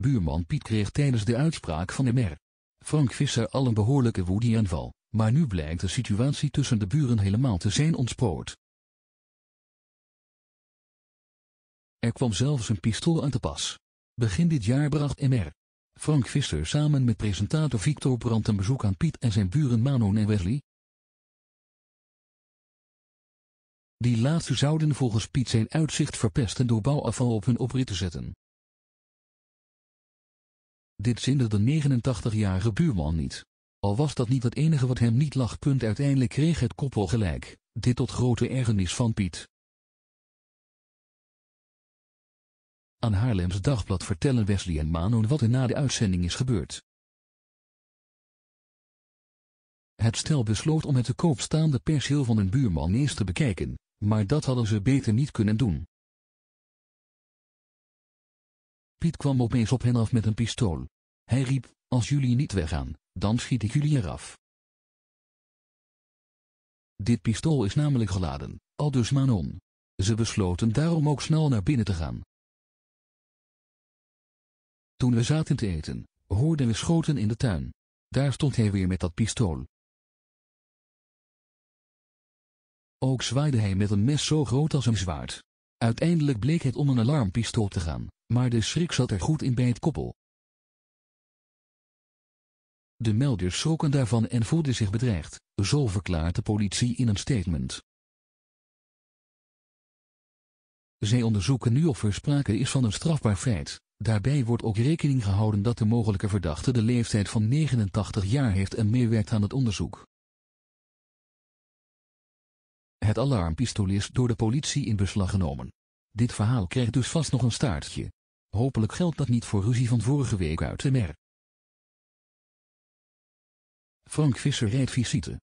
Buurman Piet kreeg tijdens de uitspraak van MR. Frank Visser al een behoorlijke woedeaanval, maar nu blijkt de situatie tussen de buren helemaal te zijn ontspoord. Er kwam zelfs een pistool aan te pas. Begin dit jaar bracht MR. Frank Visser samen met presentator Victor Brandt een bezoek aan Piet en zijn buren Manon en Wesley. Die laatste zouden volgens Piet zijn uitzicht verpesten door bouwafval op hun oprit te zetten. Dit zinde de 89-jarige buurman niet. Al was dat niet het enige wat hem niet lag. Punt. Uiteindelijk kreeg het koppel gelijk, dit tot grote ergernis van Piet. Aan Haarlems Dagblad vertellen Wesley en Manon wat er na de uitzending is gebeurd. Het stel besloot om het te koop staande perceel van een buurman eens te bekijken, maar dat hadden ze beter niet kunnen doen. Piet kwam opeens op hen af met een pistool. Hij riep, als jullie niet weggaan, dan schiet ik jullie eraf. Dit pistool is namelijk geladen, aldus Manon. Ze besloten daarom ook snel naar binnen te gaan. Toen we zaten te eten, hoorden we schoten in de tuin. Daar stond hij weer met dat pistool. Ook zwaaide hij met een mes zo groot als een zwaard. Uiteindelijk bleek het om een alarmpistool te gaan, maar de schrik zat er goed in bij het koppel. De melders schrokken daarvan en voelden zich bedreigd, zo verklaart de politie in een statement. Zij onderzoeken nu of er sprake is van een strafbaar feit. Daarbij wordt ook rekening gehouden dat de mogelijke verdachte de leeftijd van 89 jaar heeft en meewerkt aan het onderzoek. Het alarmpistool is door de politie in beslag genomen. Dit verhaal krijgt dus vast nog een staartje. Hopelijk geldt dat niet voor ruzie van vorige week uit de mer. Frank Visser visite.